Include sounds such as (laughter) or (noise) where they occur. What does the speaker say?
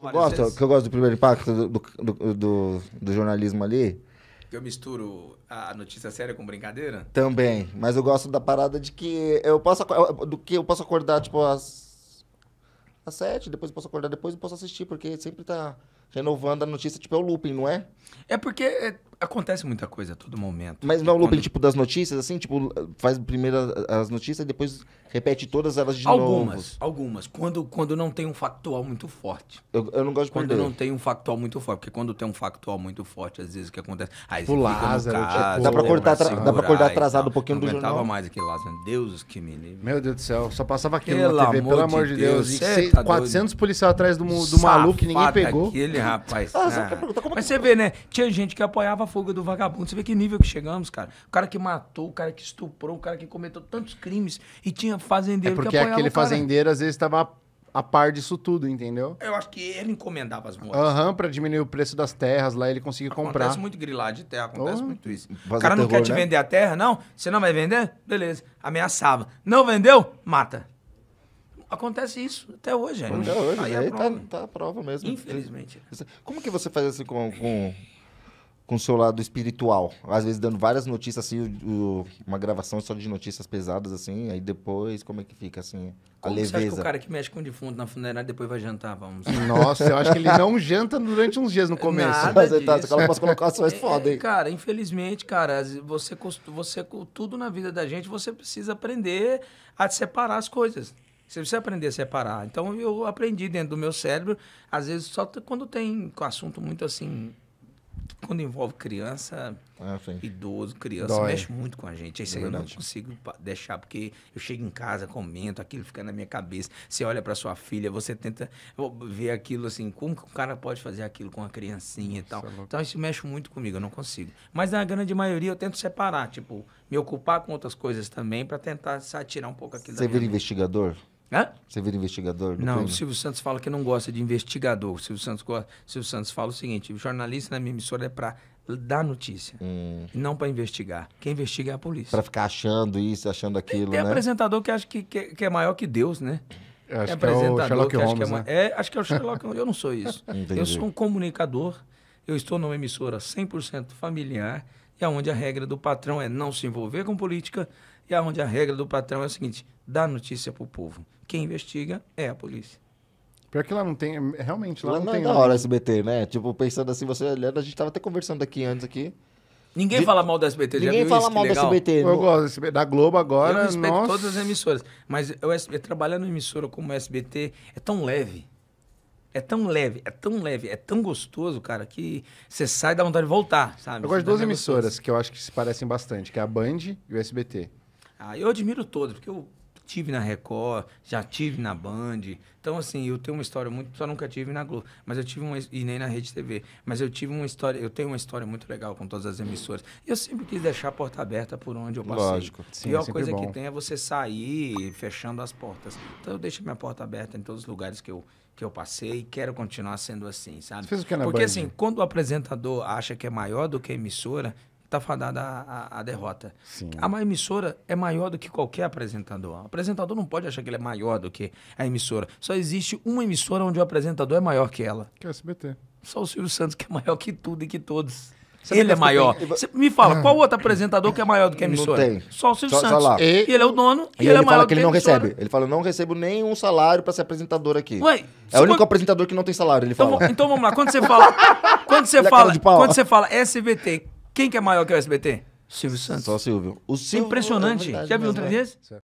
Eu gosto, que eu gosto do primeiro impacto do, do, do, do jornalismo ali. Eu misturo a notícia séria com brincadeira? Também, mas eu gosto da parada de que eu posso do que eu posso acordar tipo às, às sete, depois eu posso acordar depois eu posso assistir porque sempre tá renovando a notícia, tipo é o looping, não é? É porque é, Acontece muita coisa a todo momento. Mas não é o looping, tipo, das notícias, assim? Tipo, faz primeiro as notícias e depois repete todas elas de algumas, novo? Algumas, algumas. Quando, quando não tem um factual muito forte. Eu, eu não gosto de Quando perder. não tem um factual muito forte. Porque quando tem um factual muito forte, às vezes o que acontece... Aí tipo, você Lázaro, caso, tipo, né, dá, pra cortar, assim, dá pra acordar atrasado um pouquinho do jornal. Não mais aquele Lázaro. Deus que me livre. Meu Deus do céu. Só passava aquilo pelo na TV, amor pelo amor de Deus. Deus seis, tá 400 policiais atrás do, do maluco que ninguém pegou. aquele rapaz. Ah, ah. Mas você vê, né? Tinha gente que apoiava Fuga do Vagabundo. Você vê que nível que chegamos, cara. O cara que matou, o cara que estuprou, o cara que cometeu tantos crimes e tinha fazendeiro é porque que aquele fazendeiro às vezes estava a par disso tudo, entendeu? Eu acho que ele encomendava as moças. Aham, uhum, pra diminuir o preço das terras lá, ele conseguia comprar. Acontece muito grilar de terra, acontece oh, muito isso. O cara não terror, quer te né? vender a terra, não? Você não vai vender? Beleza. Ameaçava. Não vendeu? Mata. Acontece isso até hoje, gente. Até hoje, aí, aí, é tá, tá a prova mesmo. Infelizmente. Como que você faz isso com, com com o seu lado espiritual. Às vezes dando várias notícias, assim, o, o, uma gravação só de notícias pesadas, assim, aí depois como é que fica, assim, como a leveza. Você acha que o cara que mexe com o defunto na funerária depois vai jantar, vamos Nossa, eu acho que ele não janta durante uns dias no começo. Nada disso. Aquela tá, você colocar só é, foda, hein? Cara, infelizmente, cara, você, você, tudo na vida da gente, você precisa aprender a separar as coisas. Você precisa aprender a separar. Então, eu aprendi dentro do meu cérebro, às vezes, só quando tem assunto muito, assim, quando envolve criança, ah, idoso, criança, Dói. mexe muito com a gente. Isso é aí eu não consigo deixar, porque eu chego em casa, comento, aquilo fica na minha cabeça. Você olha para sua filha, você tenta ver aquilo assim, como que o cara pode fazer aquilo com uma criancinha e tal. É então isso mexe muito comigo, eu não consigo. Mas na grande maioria eu tento separar, tipo, me ocupar com outras coisas também para tentar tirar um pouco aquilo Você vira investigador? Hã? Você vira investigador? Não, crime? o Silvio Santos fala que não gosta de investigador. O Silvio Santos, gosta, Silvio Santos fala o seguinte: o jornalista na minha emissora é para dar notícia, hum. não para investigar. Quem investiga é a polícia. Para ficar achando isso, achando aquilo. Tem, né? apresentador que acha que, que, que, é maior que Deus, né? acho é que apresentador é o Sherlock que Holmes, que é, né? é, acho que é o Sherlock Holmes. Eu não sou isso. (laughs) Entendi. Eu sou um comunicador. Eu estou numa emissora 100% familiar, e é aonde a regra do patrão é não se envolver com política, e aonde é a regra do patrão é o seguinte: dá notícia para o povo. Quem investiga é a polícia. Pior que lá não tem, realmente, lá, lá não, não é tem. na hora hora SBT, né? Tipo, pensando assim, você olhando, a gente estava até conversando aqui antes aqui. Ninguém de... fala mal da SBT, Ninguém fala isso? mal da SBT. Eu gosto da Globo agora. Eu respeito nossa. todas as emissoras. Mas o sbt trabalhar numa emissora como o SBT é tão leve é tão leve, é tão leve, é tão gostoso, cara, que você sai da vontade de voltar, sabe? Eu gosto de duas emissoras gostoso. que eu acho que se parecem bastante, que é a Band e o SBT. Ah, eu admiro todos, porque eu tive na Record, já tive na Band. Então, assim, eu tenho uma história muito. Só nunca tive na Globo, mas eu tive uma. E nem na Rede TV. Mas eu tive uma história. Eu tenho uma história muito legal com todas as emissoras. E eu sempre quis deixar a porta aberta por onde eu passei. Lógico. Sim, a pior é coisa bom. que tem é você sair fechando as portas. Então, eu deixo minha porta aberta em todos os lugares que eu que eu passei e quero continuar sendo assim, sabe? fez o que na Porque Band? assim, quando o apresentador acha que é maior do que a emissora, tá fadada à, derrota. Sim. A emissora é maior do que qualquer apresentador. O apresentador não pode achar que ele é maior do que a emissora. Só existe uma emissora onde o apresentador é maior que ela. Que é o SBT. Só o Silvio Santos que é maior que tudo e que todos. Você ele é maior. Me fala, ah. qual outro apresentador que é maior do que a emissora? Não tem. Só o Silvio só, Santos. Só e... e ele é o dono e, e ele, é ele, é maior que ele não recebe. Ele fala, não recebo nenhum salário para ser apresentador aqui. Ué, é o único quando... apresentador que não tem salário, ele então fala. Então, então vamos lá, quando você fala, quando você ele fala, é quando você fala SBT, quem que é maior que o SBT? Silvio Santos. Só Silvio. O Silvio é Impressionante. É verdade, Já viu um três vezes?